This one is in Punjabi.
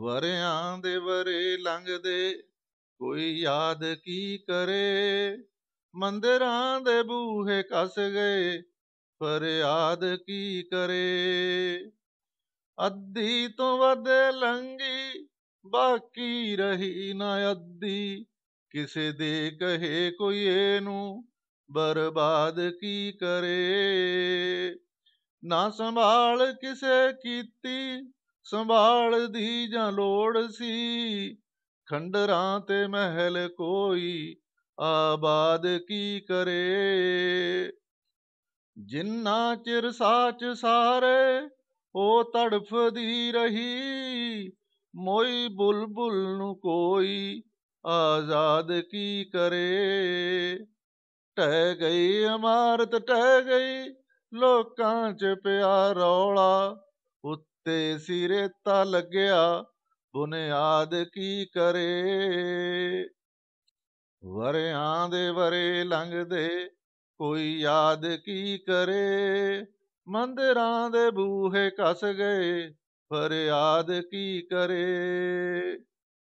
ਵਰਿਆਂ ਦੇ ਵਰੇ ਲੰਘਦੇ ਕੋਈ ਯਾਦ ਕੀ ਕਰੇ ਮੰਦਰਾਂ ਦੇ ਬੂਹੇ ਕਸ ਗਏ ਫਰਿਆਦ ਕੀ ਕਰੇ ਅੱਧੀ ਤੋਂ ਵੱਧ ਲੰਗੀ ਬਾਕੀ ਰਹੀ ਨਾ ਅੱਧੀ ਕਿਸੇ ਦੇ ਕਹੇ ਕੋਈ ਇਹਨੂੰ ਬਰਬਾਦ ਕੀ ਕਰੇ ਨਾ ਸੰਭਾਲ ਕਿਸੇ ਕੀਤੀ ਸੰਭਾਲ ਦੀ ਜਾਂ ਲੋੜ ਸੀ ਖੰਡਰਾਂ ਤੇ ਮਹਿਲ ਕੋਈ ਆਬਾਦ ਕੀ ਕਰੇ ਜਿੰਨਾ ਚਿਰ ਸਾਚ ਸਾਰੇ ਉਹ ਤੜਫਦੀ ਰਹੀ ਮੋਈ ਬੁਲਬੁਲ ਨੂੰ ਕੋਈ ਆਜ਼ਾਦ ਕੀ ਕਰੇ ਟਹਿ ਗਈ ਇਮਾਰਤ ਟਹਿ ਗਈ ਲੋਕਾਂ 'ਚ ਪਿਆ ਰੌਲਾ ਉੱਤੇ ਸਿਰੇ ਤਾ ਲੱਗਿਆ ਬੁਨਿਆਦ ਕੀ ਕਰੇ ਵਰਿਆਂ ਦੇ ਵਰੇ ਲੰਘਦੇ ਕੋਈ ਯਾਦ ਕੀ ਕਰੇ ਮੰਦਰਾਂ ਦੇ ਬੂਹੇ ਕਸ ਗਏ ਫਰਿਆਦ ਕੀ ਕਰੇ